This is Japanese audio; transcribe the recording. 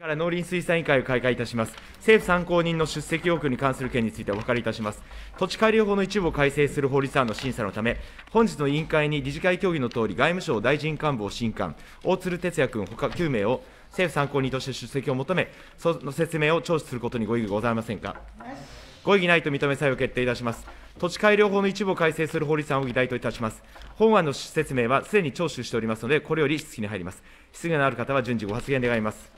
から農林水産委員会を開会いたします。政府参考人の出席要求に関する件についてお分かりいたします。土地改良法の一部を改正する法律案の審査のため、本日の委員会に理事会協議のとおり、外務省大臣官房審官、大鶴哲也君、ほか9名を政府参考人として出席を求め、その説明を聴取することにご異議ございませんか。ご異議ないと認め採用決定いたします。土地改良法の一部を改正する法律案を議題といたします。本案の説明はすでに聴取しておりますので、これより質疑に入ります。質疑のある方は順次ご発言願います。